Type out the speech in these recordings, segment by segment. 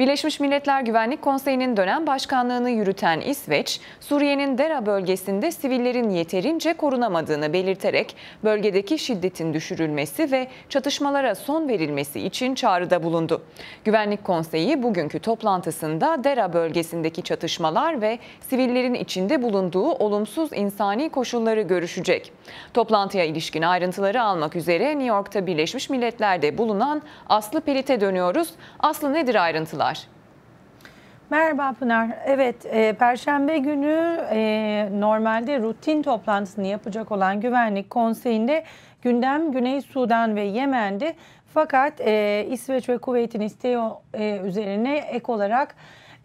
Birleşmiş Milletler Güvenlik Konseyi'nin dönem başkanlığını yürüten İsveç, Suriye'nin Dera bölgesinde sivillerin yeterince korunamadığını belirterek bölgedeki şiddetin düşürülmesi ve çatışmalara son verilmesi için çağrıda bulundu. Güvenlik Konseyi bugünkü toplantısında Dera bölgesindeki çatışmalar ve sivillerin içinde bulunduğu olumsuz insani koşulları görüşecek. Toplantıya ilişkin ayrıntıları almak üzere New York'ta Birleşmiş Milletler'de bulunan Aslı Pelit'e dönüyoruz. Aslı nedir ayrıntılar? var. Merhaba Pınar. Evet, e, Perşembe günü e, normalde rutin toplantısını yapacak olan Güvenlik Konseyi'nde gündem Güney Sudan ve Yemen'di. Fakat e, İsveç ve Kuveyt'in isteği e, üzerine ek olarak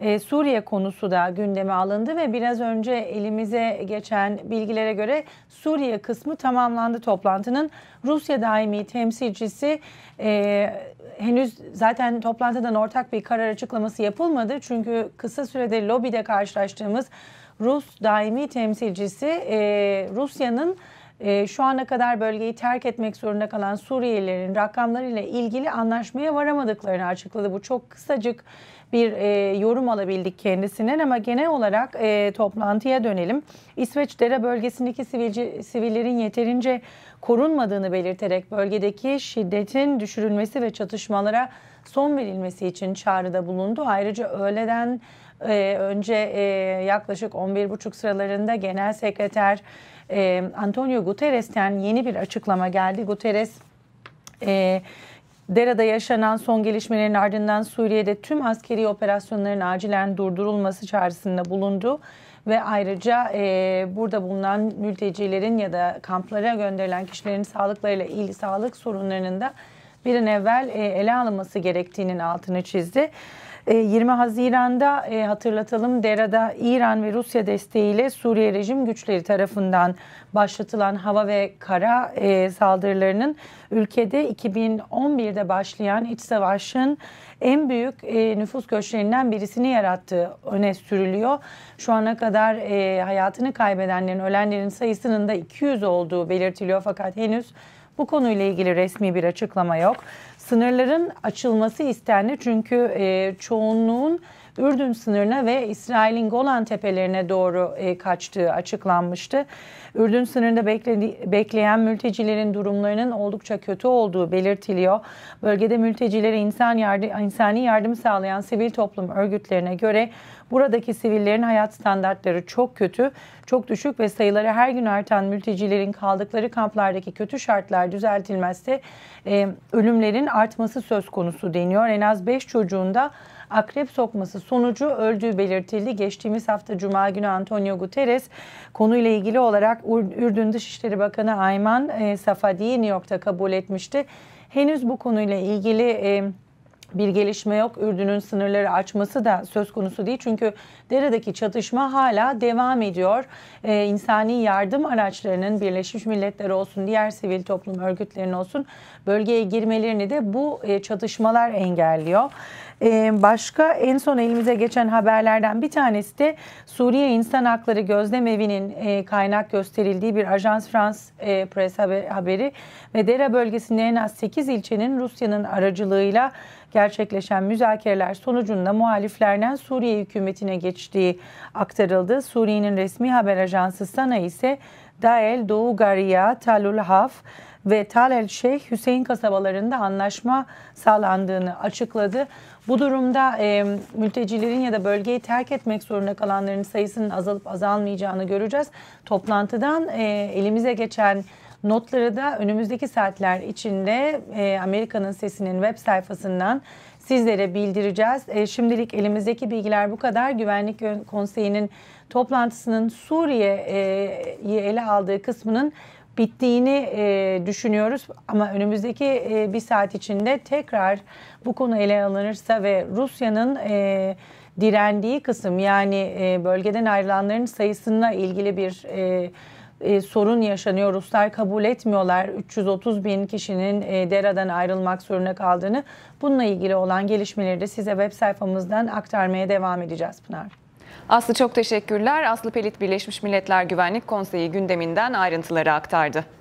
e, Suriye konusu da gündeme alındı ve biraz önce elimize geçen bilgilere göre Suriye kısmı tamamlandı toplantının. Rusya daimi temsilcisi e, henüz zaten toplantıdan ortak bir karar açıklaması yapılmadı. Çünkü kısa sürede lobide karşılaştığımız Rus daimi temsilcisi e, Rusya'nın e, şu ana kadar bölgeyi terk etmek zorunda kalan Suriyelilerin rakamlarıyla ilgili anlaşmaya varamadıklarını açıkladı. Bu çok kısacık bir e, yorum alabildik kendisinden ama genel olarak e, toplantıya dönelim. İsveç Dere bölgesindeki sivilci, sivillerin yeterince korunmadığını belirterek bölgedeki şiddetin düşürülmesi ve çatışmalara son verilmesi için çağrıda bulundu. Ayrıca öğleden e, önce e, yaklaşık 11.30 sıralarında Genel Sekreter e, Antonio Guterres'ten yeni bir açıklama geldi. Guterres e, Dera'da yaşanan son gelişmelerin ardından Suriye'de tüm askeri operasyonların acilen durdurulması çağrısında bulundu ve ayrıca e, burada bulunan mültecilerin ya da kamplara gönderilen kişilerin sağlıklarıyla ilgili sağlık sorunlarının da bir an evvel e, ele alınması gerektiğinin altını çizdi. 20 e, Haziran'da e, hatırlatalım Dera'da İran ve Rusya desteğiyle Suriye rejim güçleri tarafından başlatılan hava ve kara e, saldırılarının ülkede 2011'de başlayan iç savaşın en büyük nüfus göçlerinden birisini yarattığı öne sürülüyor. Şu ana kadar hayatını kaybedenlerin, ölenlerin sayısının da 200 olduğu belirtiliyor fakat henüz bu konuyla ilgili resmi bir açıklama yok sınırların açılması istendi. Çünkü e, çoğunluğun Ürdün sınırına ve İsrail'in Golan tepelerine doğru e, kaçtığı açıklanmıştı. Ürdün sınırında bekledi, bekleyen mültecilerin durumlarının oldukça kötü olduğu belirtiliyor. Bölgede mültecilere insan yardım, insani yardım sağlayan sivil toplum örgütlerine göre buradaki sivillerin hayat standartları çok kötü, çok düşük ve sayıları her gün artan mültecilerin kaldıkları kamplardaki kötü şartlar düzeltilmezse e, ölümlerin artması söz konusu deniyor. En az 5 çocuğunda akrep sokması sonucu öldüğü belirtildi. Geçtiğimiz hafta Cuma günü Antonio Guterres konuyla ilgili olarak Ürdün Dışişleri Bakanı Ayman e, Safadi'yi New York'ta kabul etmişti. Henüz bu konuyla ilgili... E, bir gelişme yok. Ürdün'ün sınırları açması da söz konusu değil. Çünkü deredeki çatışma hala devam ediyor. Ee, insani yardım araçlarının Birleşmiş Milletler olsun, diğer sivil toplum örgütlerinin olsun bölgeye girmelerini de bu e, çatışmalar engelliyor. Ee, başka en son elimize geçen haberlerden bir tanesi de Suriye İnsan Hakları Gözlem Evi'nin e, kaynak gösterildiği bir Ajans France Press haberi ve Dera bölgesinde en az 8 ilçenin Rusya'nın aracılığıyla gerçekleşen müzakereler sonucunda muhaliflerden Suriye hükümetine geçtiği aktarıldı. Suriye'nin resmi haber ajansı Sana ise Dael Doğu Garia Talul Haf ve Tal el Şeyh Hüseyin kasabalarında anlaşma sağlandığını açıkladı. Bu durumda e, mültecilerin ya da bölgeyi terk etmek zorunda kalanların sayısının azalıp azalmayacağını göreceğiz. Toplantıdan e, elimize geçen notları da önümüzdeki saatler içinde e, Amerika'nın Sesi'nin web sayfasından sizlere bildireceğiz. E, şimdilik elimizdeki bilgiler bu kadar. Güvenlik Konseyi'nin toplantısının Suriye'yi ele aldığı kısmının bittiğini e, düşünüyoruz ama önümüzdeki e, bir saat içinde tekrar bu konu ele alınırsa ve Rusya'nın e, direndiği kısım yani e, bölgeden ayrılanların sayısına ilgili bir e, e, sorun yaşanıyor. Ruslar kabul etmiyorlar 330 bin kişinin e, Dera'dan ayrılmak zorunda kaldığını. Bununla ilgili olan gelişmeleri de size web sayfamızdan aktarmaya devam edeceğiz Pınar. Aslı çok teşekkürler. Aslı Pelit Birleşmiş Milletler Güvenlik Konseyi gündeminden ayrıntıları aktardı.